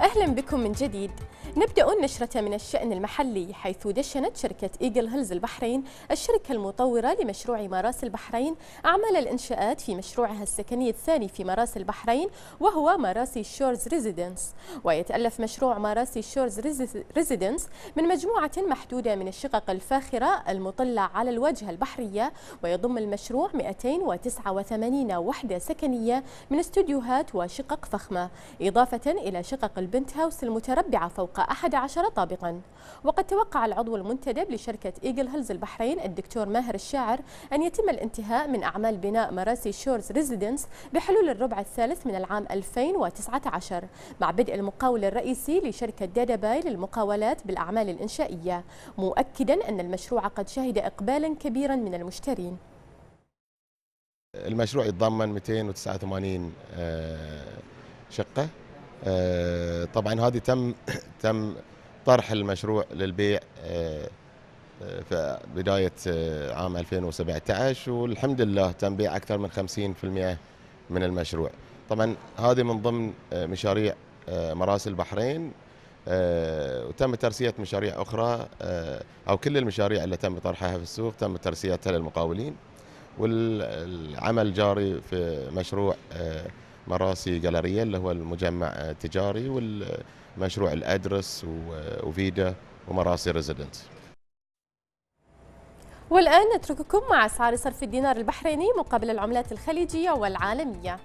أهلا بكم من جديد نبدأ النشرة من الشأن المحلي حيث دشنت شركة إيجل هيلز البحرين الشركة المطورة لمشروع مراس البحرين أعمال الإنشاءات في مشروعها السكني الثاني في مراس البحرين وهو مراسي شورز ريزيدنس ويتألف مشروع مراسي شورز ريزيدنس من مجموعة محدودة من الشقق الفاخرة المطلة على الواجهة البحرية ويضم المشروع 289 وحدة سكنية من استوديوهات وشقق فخمة إضافة إلى شقق البنت هاوس المتربعة فوق 11 طابقا وقد توقع العضو المنتدب لشركة إيجل هيلز البحرين الدكتور ماهر الشاعر أن يتم الانتهاء من أعمال بناء مراسي شورز ريزيدنس بحلول الربع الثالث من العام 2019 مع بدء المقاول الرئيسي لشركة داداباي للمقاولات بالأعمال الإنشائية مؤكدا أن المشروع قد شهد إقبالا كبيرا من المشترين المشروع يتضمن 289 آه، شقة آه، طبعا هذه تم تم طرح المشروع للبيع آه، آه، في بداية عام 2017 والحمد لله تم بيع أكثر من 50% من المشروع طبعا هذه من ضمن مشاريع مراسل البحرين وتم ترسية مشاريع أخرى أو كل المشاريع اللي تم طرحها في السوق تم ترسيتها للمقاولين والعمل جاري في مشروع مراسي جاليريا اللي هو المجمع التجاري والمشروع الأدرس وفيدا ومراسي ريزيدنت والآن نترككم مع أسعار صرف الدينار البحريني مقابل العملات الخليجية والعالمية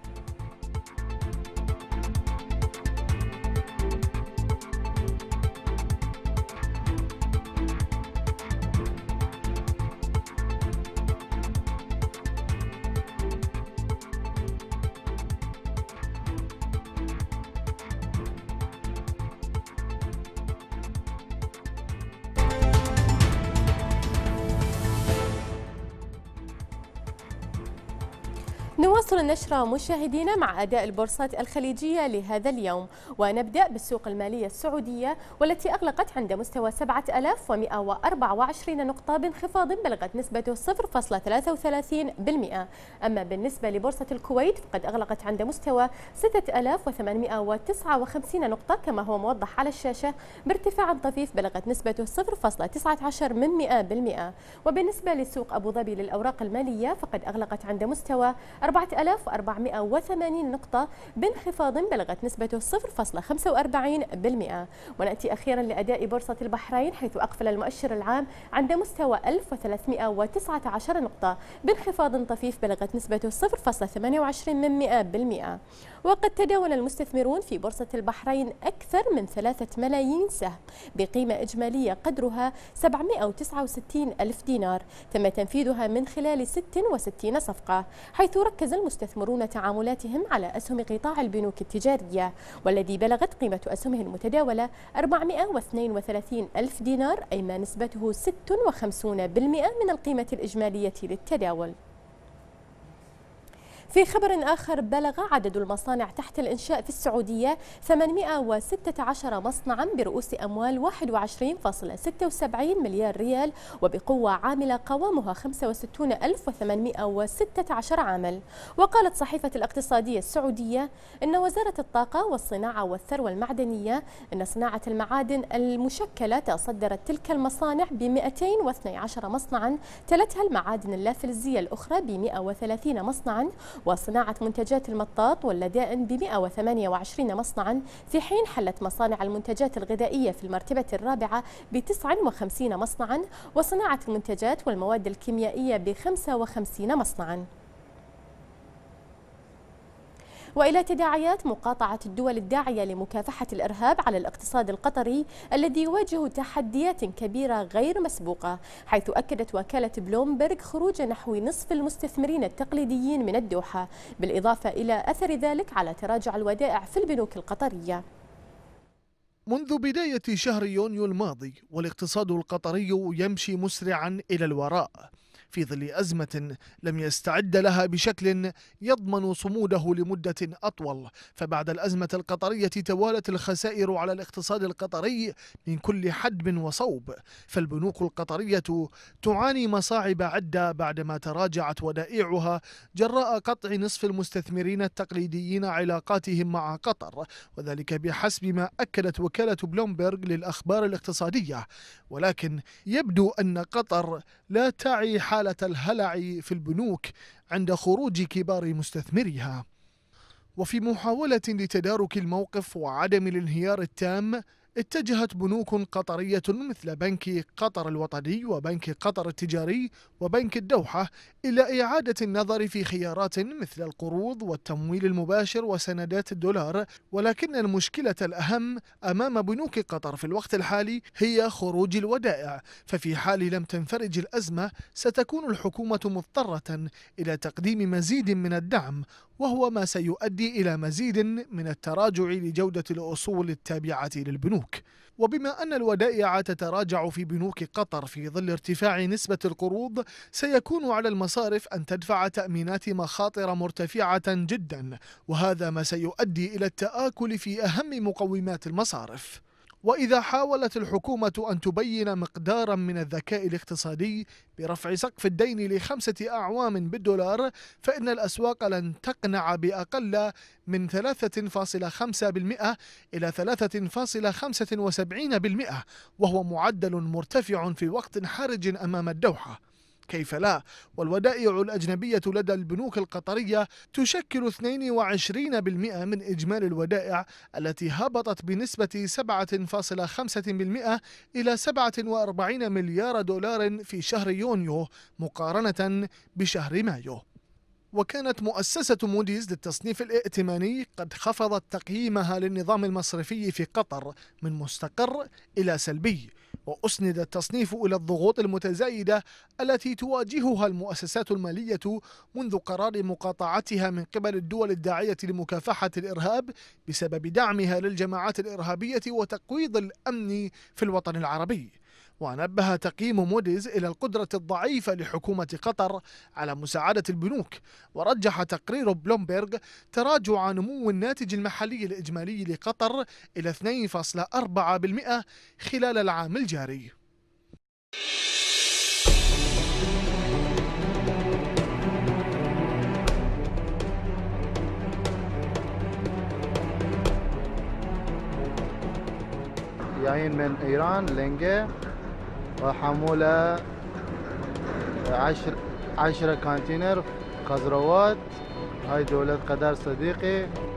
تواصل النشرة مشاهدينا مع أداء البورصات الخليجية لهذا اليوم ونبدأ بالسوق المالية السعودية والتي أغلقت عند مستوى 7124 نقطة بانخفاض بلغت نسبته 0.33% أما بالنسبة لبورصة الكويت فقد أغلقت عند مستوى 6859 نقطة كما هو موضح على الشاشة بارتفاع طفيف بلغت نسبته 0.19% وبالنسبة لسوق أبو ظبي للأوراق المالية فقد أغلقت عند مستوى 4000 1480 نقطة بانخفاض بلغت نسبته 0.45% ونأتي أخيرا لأداء بورصة البحرين حيث أقفل المؤشر العام عند مستوى 1319 نقطة بانخفاض طفيف بلغت نسبته 0.28% وقد تداول المستثمرون في بورصة البحرين أكثر من 3 ملايين سهم بقيمة إجمالية قدرها 769 ألف دينار تم تنفيذها من خلال 66 صفقة حيث ركز المستثمرون تعاملاتهم على أسهم قطاع البنوك التجارية والذي بلغت قيمة أسهمه المتداولة 432 ألف دينار أي ما نسبته 56% من القيمة الإجمالية للتداول في خبر آخر بلغ عدد المصانع تحت الإنشاء في السعودية 816 مصنعا برؤوس أموال 21.76 مليار ريال وبقوة عاملة قوامها 65816 عامل وقالت صحيفة الاقتصادية السعودية إن وزارة الطاقة والصناعة والثروة المعدنية إن صناعة المعادن المشكلة تصدرت تلك المصانع ب 212 مصنعا تلتها المعادن اللافلزية الأخرى ب 130 مصنعا وصناعة منتجات المطاط واللدائن ب 128 مصنعا في حين حلت مصانع المنتجات الغذائية في المرتبة الرابعة ب 59 مصنعا وصناعة المنتجات والمواد الكيميائية ب 55 مصنعا وإلى تداعيات مقاطعة الدول الداعية لمكافحة الإرهاب على الاقتصاد القطري الذي يواجه تحديات كبيرة غير مسبوقة حيث أكدت وكالة بلومبرغ خروج نحو نصف المستثمرين التقليديين من الدوحة بالإضافة إلى أثر ذلك على تراجع الودائع في البنوك القطرية منذ بداية شهر يونيو الماضي والاقتصاد القطري يمشي مسرعا إلى الوراء في ظل أزمة لم يستعد لها بشكل يضمن صموده لمدة أطول فبعد الأزمة القطرية توالت الخسائر على الاقتصاد القطري من كل حدب وصوب فالبنوك القطرية تعاني مصاعب عدة بعدما تراجعت ودائعها جراء قطع نصف المستثمرين التقليديين علاقاتهم مع قطر وذلك بحسب ما أكدت وكالة بلومبرغ للأخبار الاقتصادية ولكن يبدو أن قطر لا تعي حال حالة الهلع في البنوك عند خروج كبار مستثمريها وفي محاولة لتدارك الموقف وعدم الانهيار التام اتجهت بنوك قطرية مثل بنك قطر الوطني وبنك قطر التجاري وبنك الدوحة إلى إعادة النظر في خيارات مثل القروض والتمويل المباشر وسندات الدولار ولكن المشكلة الأهم أمام بنوك قطر في الوقت الحالي هي خروج الودائع ففي حال لم تنفرج الأزمة ستكون الحكومة مضطرة إلى تقديم مزيد من الدعم وهو ما سيؤدي إلى مزيد من التراجع لجودة الأصول التابعة للبنوك وبما أن الودائع تتراجع في بنوك قطر في ظل ارتفاع نسبة القروض سيكون على المصارف أن تدفع تأمينات مخاطر مرتفعة جدا وهذا ما سيؤدي إلى التآكل في أهم مقومات المصارف وإذا حاولت الحكومة أن تبين مقدارا من الذكاء الاقتصادي برفع سقف الدين لخمسة أعوام بالدولار فإن الأسواق لن تقنع بأقل من 3.5% إلى 3.75% وهو معدل مرتفع في وقت حرج أمام الدوحة كيف لا والودائع الأجنبية لدى البنوك القطرية تشكل 22% من إجمالي الودائع التي هبطت بنسبة 7.5% إلى 47 مليار دولار في شهر يونيو مقارنة بشهر مايو وكانت مؤسسة موديز للتصنيف الائتماني قد خفضت تقييمها للنظام المصرفي في قطر من مستقر إلى سلبي وأسند التصنيف إلى الضغوط المتزايدة التي تواجهها المؤسسات المالية منذ قرار مقاطعتها من قبل الدول الداعية لمكافحة الإرهاب بسبب دعمها للجماعات الإرهابية وتقويض الأمن في الوطن العربي ونبه تقييم موديز إلى القدرة الضعيفة لحكومة قطر على مساعدة البنوك ورجح تقرير بلومبرغ تراجع نمو الناتج المحلي الإجمالي لقطر إلى 2.4% خلال العام الجاري جايين من إيران لينجي وحمولة عشر عشرة كونتينر خضروات هاي دولة قدر صديقي